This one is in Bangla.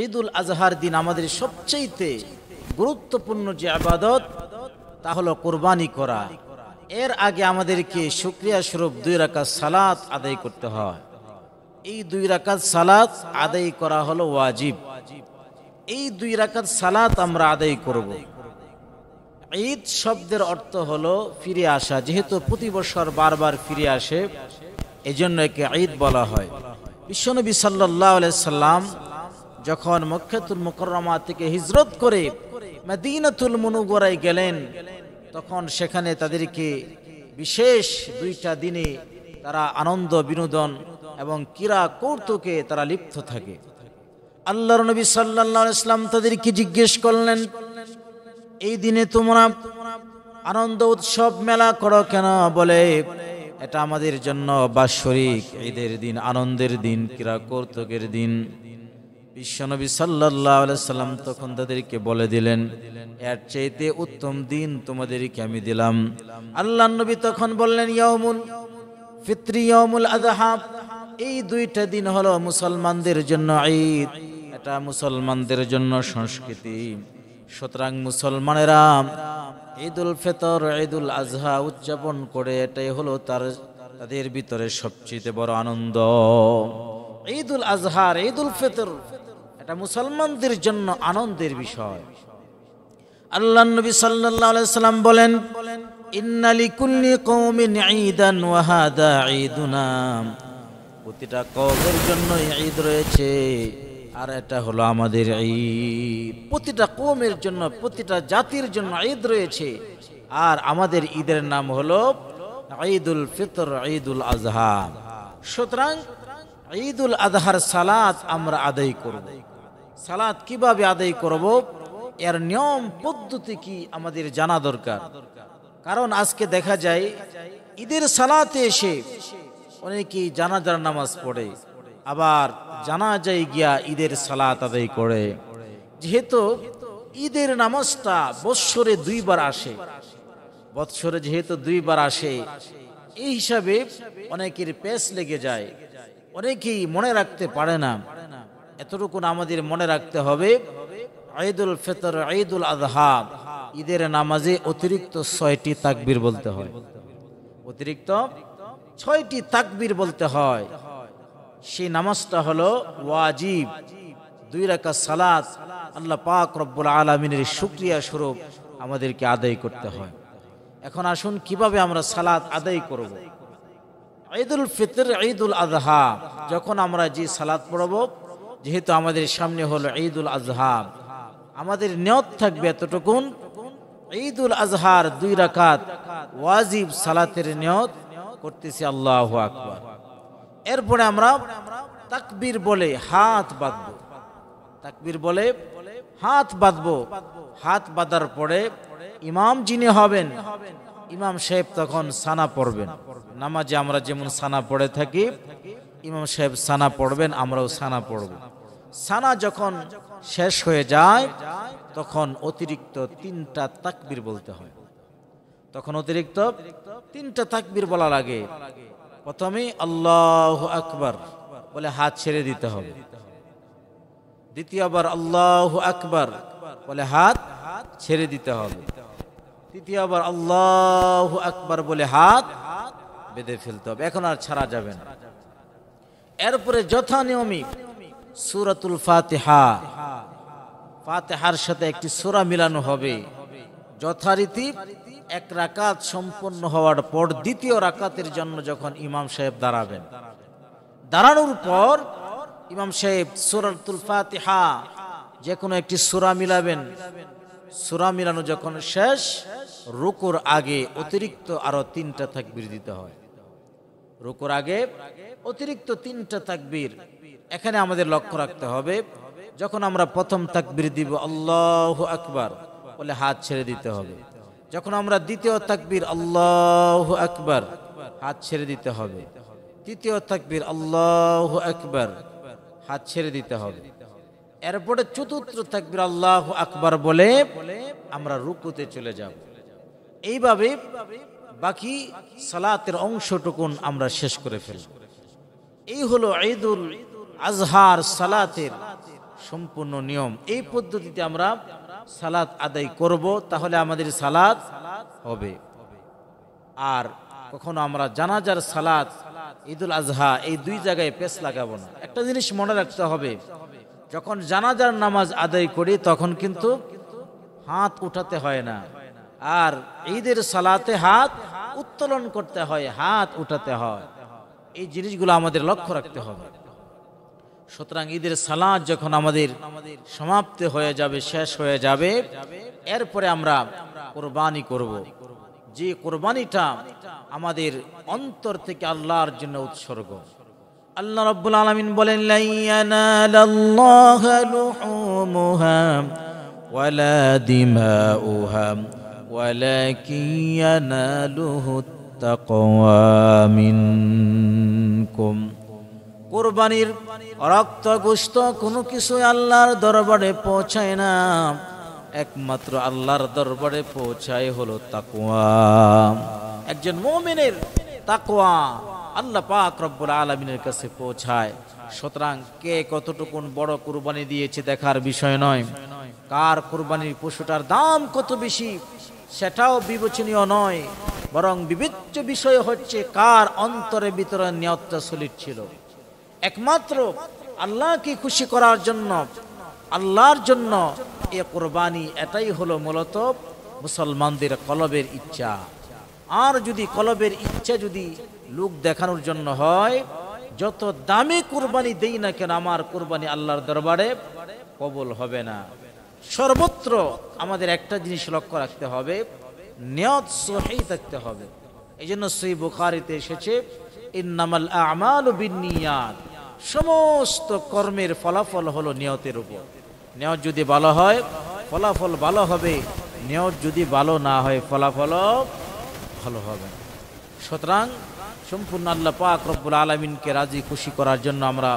ঈদুল আজহার দিন আমাদের সবচেয়েতে গুরুত্বপূর্ণ যে আবাদত তা হলো কোরবানি করা এর আগে আমাদেরকে শুক্রিয়া স্বরূপ দুই রাকাত সালাত আদায় করতে হয় এই দুই রাকাত সালাত আদায় করা হলো ওয়াজিব এই দুই রাকাত সালাত আমরা আদায় করব ঈদ শব্দের অর্থ হলো ফিরে আসা যেহেতু প্রতি বছর বারবার ফিরে আসে এজন্য একে ঈদ বলা হয় বিশ্বনবী সাল্লাহ সাল্লাম যখন মক্ষেতুল মুকরমা থেকে হিজরত করে মদিনাতুল মুনুগোড়ায় গেলেন তখন সেখানে তাদেরকে বিশেষ দুইটা দিনে তারা আনন্দ বিনোদন এবং কিরা কৌতুকে তারা লিপ্ত থাকে আল্লাহর নবী সাল্লাহ ইসলাম তাদেরকে জিজ্ঞেস করলেন এই দিনে তোমরা আনন্দ উৎসব মেলা করো কেন বলে এটা আমাদের জন্য বাৎসরিক ঈদের দিন আনন্দের দিন কিরা কৌতুকের দিন বিশ্বনবী সাল্লাম তখন তাদেরকে বলে দিলেন এর চাইতে উত্তম দিন তোমাদেরকে আমি দিলাম আল্লাহ নবী তখন বললেন ইয়মুল ফিত্রি ইয়মুল আদাহাব এই দুইটা দিন হলো মুসলমানদের জন্য ঈদ এটা মুসলমানদের জন্য সংস্কৃতি সুতরাং মুসলমানেরা ঈদুল ফিতর ঈদুল আজহা উদযাপন করে এটাই হলো তার তাদের ভিতরে সবচেয়ে বড় আনন্দ ঈদুল আজহার ঈদুল ফেতর এটা মুসলমানদের জন্য আনন্দের বিষয় আল্লাহ নবী সাল্লাহ সাল্লাম বলেন ইন্নালিকুল্লি কৌমিন ঈদান ওয়াহাদা ঈদুনাম প্রতিটা কওমের জন্য ঈদ রয়েছে আর এটা হলো আমাদের ঈদ প্রতিটা কওমের জন্য প্রতিটা জাতির জন্য ঈদ রয়েছে আর আমাদের ঈদের নাম হলো ঈদুল ফিতর ঈদুল আজহা সুতরাং ঈদুল আজহার সালাত আমরা আদায় করব সালাদ কিভাবে আদায় করব এর নিয়ম পদ্ধতি কি আমাদের জানা দরকার কারণ আজকে দেখা যায় ঈদের সালাতে এসে অনেকেই জানাজার নামাজ পড়ে আবার জানা যায় গিয়া ঈদের সালাত আদায় করে যেহেতু ঈদের নামাজটা বৎসরে দুইবার আসে বৎসরে যেহেতু দুইবার আসে এই হিসাবে অনেকের পেস লেগে যায় অনেকেই মনে রাখতে পারে না এতটুকু আমাদের মনে রাখতে হবে ঈদুল ফিতর ঈদুল আজহা ঈদের নামাজে অতিরিক্ত ছয়টি তাকবির বলতে হয় অতিরিক্ত ছয়টি তাকবির বলতে হয় সেই নামাজটা হলো ওয়াজিব দুই রাকা সালাত আল্লাহ পাক রব্বুল আলমিনের সুক্রিয়া স্বরূপ আমাদেরকে আদায় করতে হয় এখন আসুন কিভাবে আমরা সালাত আদায় করব ঈদুল ফিতর ঈদুল আজহা যখন আমরা যে সালাত পড়ব যেহেতু আমাদের সামনে হলো ঈদুল আজহা আমাদের নিয়ত থাকবে এতটুকুন ঈদুল আজহার দুই রাকাত ওয়াজিব সালাতের নিয়ত করতেছি আল্লাহ আকবর এরপরে আমরা তাকবীর বলে হাত বাঁধব তাকবীর বলে হাত বাঁধব হাত বাঁধার পরে ইমাম যিনি হবেন ইমাম সাহেব তখন সানা পড়বেন নামাজে আমরা যেমন সানা পড়ে থাকি ইমাম সাহেব সানা পড়বেন আমরাও সানা পড়ব সানা যখন শেষ হয়ে যায় তখন অতিরিক্ত তিনটা তাকবির বলতে হয় তখন অতিরিক্ত তিনটা তাকবির বলা লাগে প্রথমে আল্লাহ আকবর বলে হাত ছেড়ে দিতে হবে দ্বিতীয়বার আল্লাহ আকবর বলে হাত ছেড়ে দিতে হবে তৃতীয়বার আল্লাহ আকবর বলে হাত বেঁধে ফেলতে হবে এখন আর ছাড়া যাবে না এরপরে যথা নিয়মিত সুরাতুল ফাতেহা ফাতেহার সাথে একটি সুরা মিলানো হবে যথারীতি এক রাকাত সম্পন্ন হওয়ার পর দ্বিতীয় রাকাতের জন্য যখন ইমাম সাহেব দাঁড়াবেন দাঁড়ানোর পর ইমাম সাহেব সুরাতুল ফাতেহা যে কোনো একটি সুরা মিলাবেন সুরা মিলানো যখন শেষ রুকুর আগে অতিরিক্ত আরো তিনটা থাকবির দিতে হয় রুকুর আগে অতিরিক্ত তিনটা তাকবীর এখানে আমাদের লক্ষ্য রাখতে হবে যখন আমরা প্রথম তাকবির দিব আল্লাহ আকবার বলে হাত ছেড়ে দিতে হবে যখন আমরা দ্বিতীয় তাকবির আল্লাহ আকবার হাত ছেড়ে দিতে হবে তৃতীয় তাকবির আল্লাহ আকবার হাত ছেড়ে দিতে হবে এরপরে চতুর্থ তাকবির আল্লাহ আকবার বলে আমরা রুকুতে চলে যাব এইভাবে বাকি সালাতের অংশটুকুন আমরা শেষ করে ফেলব এই হলো ঈদুল আজহার সালাতের সম্পূর্ণ নিয়ম এই পদ্ধতিতে আমরা সালাত আদায় করব তাহলে আমাদের সালাত হবে আর কখনো আমরা জানাজার সালাত ঈদুল আজহা এই দুই জায়গায় পেস লাগাবো না একটা জিনিস মনে রাখতে হবে যখন জানাজার নামাজ আদায় করি তখন কিন্তু হাত উঠাতে হয় না আর ঈদের সালাতে হাত উত্তোলন করতে হয় হাত উঠাতে হয় এই জিনিসগুলো আমাদের লক্ষ্য রাখতে হবে সুতরাং ঈদের সালাদ যখন আমাদের সমাপ্ত হয়ে যাবে শেষ হয়ে যাবে এরপরে আমরা কোরবানি করব। যে কোরবানিটা আমাদের অন্তর থেকে আল্লাহর জন্য উৎসর্গ আল্লাহ রব্বুল আলমিন বলেন ولا دماؤها ولكن يناله التقوى منكم কোরবানির রক্ত গুস্ত কোনো কিছু আল্লাহর দরবারে পৌঁছায় না একমাত্র আল্লাহর দরবারে পৌঁছায় হলো তাকুয়া একজন মমিনের তাকুয়া আল্লাহ পাক রব্বুল আলমিনের কাছে পৌঁছায় সুতরাং কে কতটুকুন বড় কুরবানি দিয়েছে দেখার বিষয় নয় কার কুরবানির পশুটার দাম কত বেশি সেটাও বিবেচনীয় নয় বরং বিবেচ্য বিষয় হচ্ছে কার অন্তরে বিতরণ নিয়তটা সলিট ছিল একমাত্র আল্লাহকে খুশি করার জন্য আল্লাহর জন্য এ কোরবানি এটাই হলো মূলত মুসলমানদের কলবের ইচ্ছা আর যদি কলবের ইচ্ছা যদি লোক দেখানোর জন্য হয় যত দামি কোরবানি দেই না কেন আমার কোরবানি আল্লাহর দরবারে কবল হবে না সর্বত্র আমাদের একটা জিনিস লক্ষ্য রাখতে হবে নিয়ত সহি থাকতে হবে এই জন্য সই বুখারিতে এসেছে ইন্নামাল আমাল বিনিয়াদ সমস্ত কর্মের ফলাফল হলো নিয়তের উপর নিয়ত যদি ভালো হয় ফলাফল ভালো হবে নিয়ত যদি ভালো না হয় ফলাফলও ভালো হবে সুতরাং সম্পূর্ণ আল্লাহ পাক রব্বুল আলমিনকে রাজি খুশি করার জন্য আমরা